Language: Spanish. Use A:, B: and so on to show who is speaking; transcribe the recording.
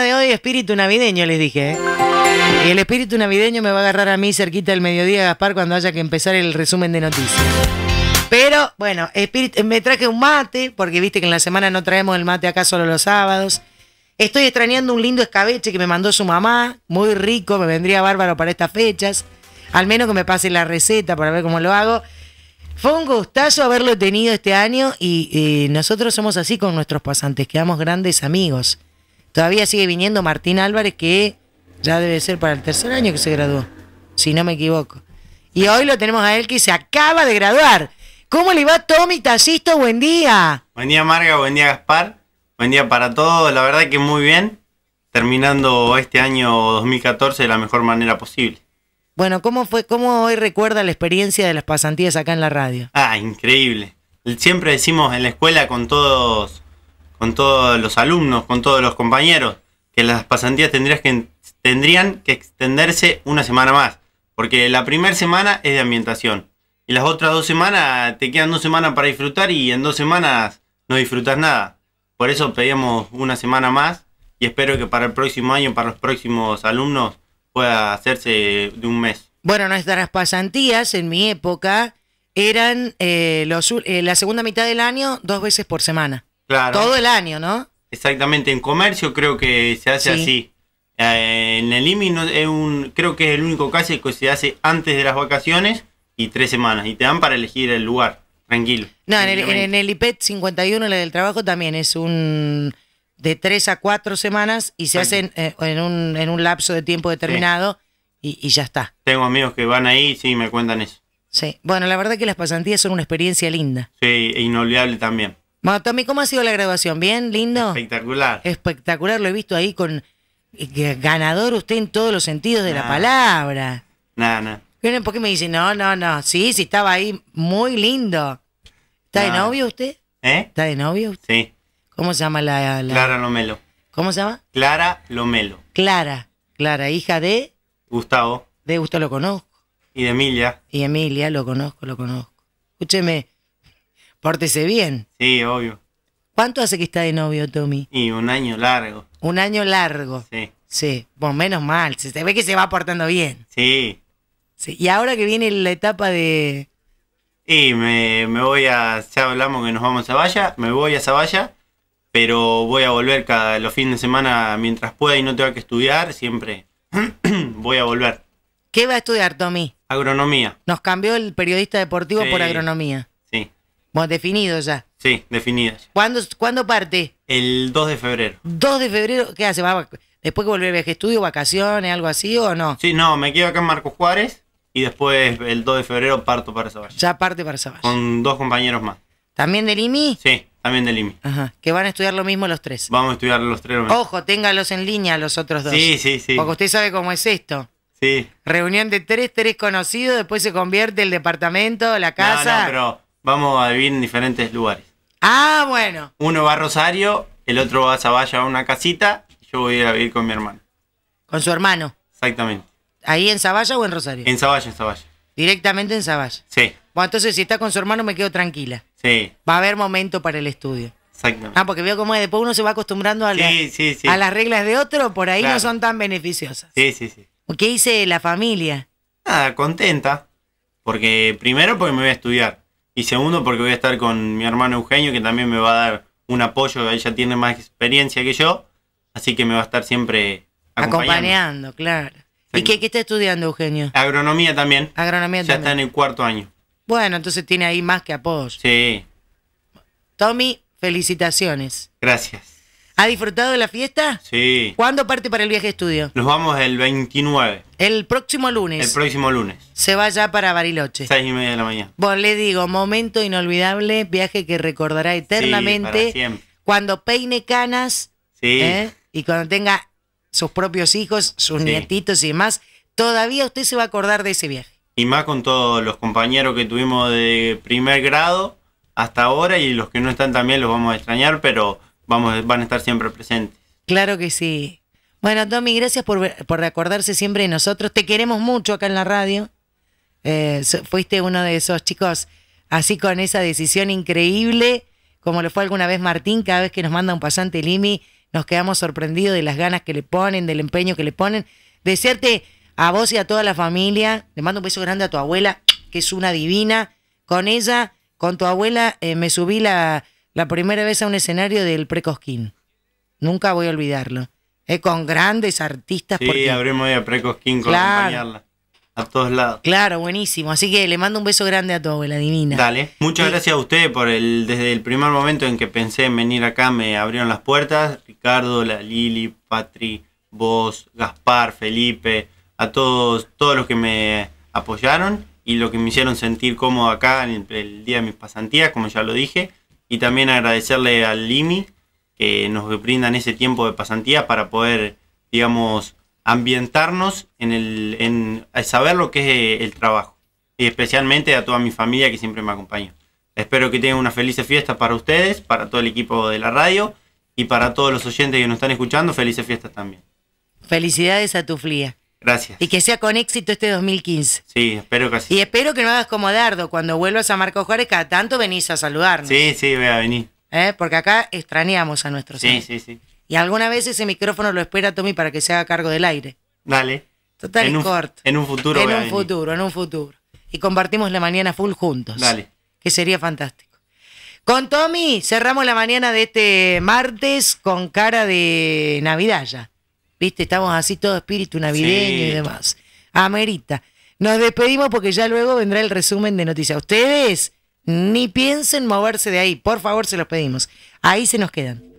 A: de hoy espíritu navideño, les dije. ¿eh? Y el espíritu navideño me va a agarrar a mí cerquita del mediodía, Gaspar, cuando haya que empezar el resumen de noticias. Pero bueno, espíritu, me traje un mate, porque viste que en la semana no traemos el mate acá solo los sábados. Estoy extrañando un lindo escabeche que me mandó su mamá, muy rico, me vendría bárbaro para estas fechas. Al menos que me pase la receta para ver cómo lo hago. Fue un gustazo haberlo tenido este año y eh, nosotros somos así con nuestros pasantes, quedamos grandes amigos. Todavía sigue viniendo Martín Álvarez, que ya debe ser para el tercer año que se graduó, si no me equivoco. Y hoy lo tenemos a él que se acaba de graduar. ¿Cómo le va Tommy Tacisto? Buen día.
B: Buen día Marga, buen día Gaspar, buen día para todos. La verdad que muy bien, terminando este año 2014 de la mejor manera posible.
A: Bueno, ¿cómo fue? ¿Cómo hoy recuerda la experiencia de las pasantías acá en la radio?
B: Ah, increíble. Siempre decimos en la escuela con todos con todos los alumnos, con todos los compañeros, que las pasantías tendrías que, tendrían que extenderse una semana más, porque la primera semana es de ambientación, y las otras dos semanas te quedan dos semanas para disfrutar y en dos semanas no disfrutas nada. Por eso pedimos una semana más y espero que para el próximo año, para los próximos alumnos, pueda hacerse de un mes. Bueno,
A: nuestras pasantías en mi época eran eh, eh, la segunda mitad del año dos veces por semana. Todo el año, ¿no?
B: Exactamente, en comercio creo que se hace así. Eh, en el IMI es un, creo que es el único caso que se hace antes de las vacaciones y tres semanas. Y te dan para elegir el lugar, tranquilo. No, en
A: el, IPET 51, la del trabajo, también es un de tres a cuatro semanas y se hacen eh, en, un, en un lapso de tiempo determinado y, ya está.
B: Tengo amigos que van ahí y sí me cuentan eso.
A: Sí, bueno, la verdad que las pasantías son una experiencia linda.
B: Sí, e inolvidable también.
A: Bueno, Tommy, ¿cómo ha sido la graduación? ¿Bien? ¿Lindo? Espectacular. Espectacular, lo he visto ahí con eh, ganador usted en todos los sentidos de la palabra. Nada, nada. ¿Por qué me dice no, no, no? Sí, sí, estaba ahí muy lindo. ¿Está de novio usted?
B: ¿Eh? ¿Está de novio usted? Sí.
A: ¿Cómo se llama la, la, Clara Lomelo. ¿Cómo se llama?
B: Clara Lomelo.
A: Clara, Clara, hija de... Gustavo. De Gustavo lo conozco.
B: Y de Emilia.
A: Y Emilia, lo conozco, lo conozco. Escúcheme, Pórtese
B: bien. Sí, obvio.
A: ¿Cuánto hace que está de novio,
B: Tommy? Y un año largo.
A: Un año largo. Sí. Sí, pues menos mal. Se ve que se va portando bien.
B: Sí. sí.
A: Y ahora que viene la etapa de.
B: Y me, voy a. Ya hablamos que nos vamos a Zavalla. Me voy a Zavalla. Pero voy a volver cada los fines de semana mientras pueda y no tenga que estudiar. Siempre voy a volver.
A: ¿Qué va a estudiar, Tommy?
B: Agronomía.
A: Nos cambió el periodista deportivo por agronomía. Bueno, definido ya.
B: Sí, definidas.
A: ¿Cuándo, ¿Cuándo parte?
B: El 2 de febrero.
A: 2 de febrero, ¿qué hace? después que volver a viaje estudio, vacaciones, algo así o no? Sí, no, me quedo acá en Marcos Juárez
B: y después el 2 de febrero parto para Zavalla.
A: Ya parte para Zavalla.
B: Con dos compañeros más. ¿También del IMI? Sí, también del IMI. Ajá, que van a estudiar lo mismo los tres. Vamos a estudiar los tres. Lo mismo.
A: Ojo, téngalos en línea los otros dos. Sí, sí, sí. Porque usted sabe cómo es esto. Sí. Reunión de tres, tres conocidos, después se convierte el departamento, la casa. No, no,
B: pero vamos a vivir en diferentes lugares. Ah, bueno. Uno va a Rosario, el otro va a Zavalla a una casita, y yo voy a ir a vivir con mi hermano. Con su hermano. Exactamente.
A: ¿Ahí en Zavalla o en Rosario? En Zavalla, en Zavalla. Directamente en Zavalla. Sí. Bueno, entonces si está con su hermano me quedo tranquila. Sí. Va a haber momento para el estudio. Exactamente. Ah, porque veo cómo después uno se va acostumbrando a, a las reglas de otro, por ahí no son tan beneficiosas. Sí, sí, sí. ¿Qué dice la familia? Nada,
B: contenta. Porque primero porque me voy a estudiar. Y segundo, porque voy a estar con mi hermano Eugenio, que también me va a dar un apoyo, ella tiene más experiencia que yo, así que me va a estar siempre acompañando. claro. ¿Y
A: qué, está estudiando Eugenio?
B: Agronomía también. Agronomía ya está en el cuarto año.
A: Bueno, entonces tiene ahí más que apoyo. Sí. Tommy, felicitaciones. Gracias. ¿Ha disfrutado de la fiesta? Sí. ¿Cuándo parte para el viaje de estudio?
B: Nos vamos el 29. El próximo lunes. El próximo lunes.
A: Se va ya para
B: Bariloche. Seis y media de la mañana.
A: Bueno, le digo, momento inolvidable, viaje que recordará eternamente. Sí, para cuando peine canas. Sí. ¿eh? Y cuando tenga sus propios hijos, sus nietitos y demás, todavía usted se va a acordar de ese viaje.
B: Y más con todos los compañeros que tuvimos de primer grado hasta ahora y los que no están también los vamos a extrañar, pero vamos, van a estar siempre presentes.
A: Claro que sí. Bueno, Tommy, gracias por, recordarse siempre de nosotros. Te queremos mucho acá en la radio. Eh, fuiste uno de esos chicos así con esa decisión increíble, como lo fue alguna vez Martín, cada vez que nos manda un pasante Limi, nos quedamos sorprendidos de las ganas que le ponen, del empeño que le ponen. Desearte a vos y a toda la familia, le mando un beso grande a tu abuela, que es una divina. Con ella, con tu abuela, eh, me subí la, la primera vez a un escenario del Precosquín. Nunca voy a olvidarlo. es con grandes artistas.
B: Sí, abrimos hoy a Precosquín con acompañarla. A todos lados.
A: Claro, buenísimo. Así que le mando un beso grande a tu abuela divina. Dale. Muchas eh,
B: gracias a usted por el. Desde el primer momento en que pensé en venir acá, me abrieron las puertas. Ricardo, la Lili, Patri, vos, Gaspar, Felipe, a todos, todos los que me apoyaron y lo que me hicieron sentir cómodo acá en el día de mis pasantías, como ya lo dije y también agradecerle al Limi que nos brindan ese tiempo de pasantía para poder, digamos, ambientarnos en, el, en saber lo que es eh, el trabajo y especialmente a toda mi familia que siempre me acompaña. Espero que tengan una feliz fiesta para ustedes, para todo el equipo de la radio y para todos los oyentes que nos están escuchando, felices fiestas también.
A: Felicidades a tu FLIA. Gracias. Y que sea
B: con éxito este
A: 2015.
B: Sí, espero que
A: así. Y espero que no hagas como Dardo, cuando vuelvas a Marco Juárez, cada tanto venís a saludarnos. Sí, sí, voy a ¿Eh? Porque acá extrañamos a nuestros Sí, sí, sí. Y alguna vez ese micrófono lo espera Tommy para que se haga cargo del aire.
B: Dale. Total en un, corto. En un futuro. En un futuro,
A: en un futuro. Y compartimos la mañana full juntos. Dale. Que sería fantástico. Con Tommy cerramos la mañana de este martes con cara de Navidad ya. ¿Viste? Estamos así todo espíritu navideño y demás. Amerita. Nos despedimos porque ya luego vendrá el resumen de noticias. Ustedes ni piensen moverse de ahí, por favor, se los pedimos. Ahí se nos quedan.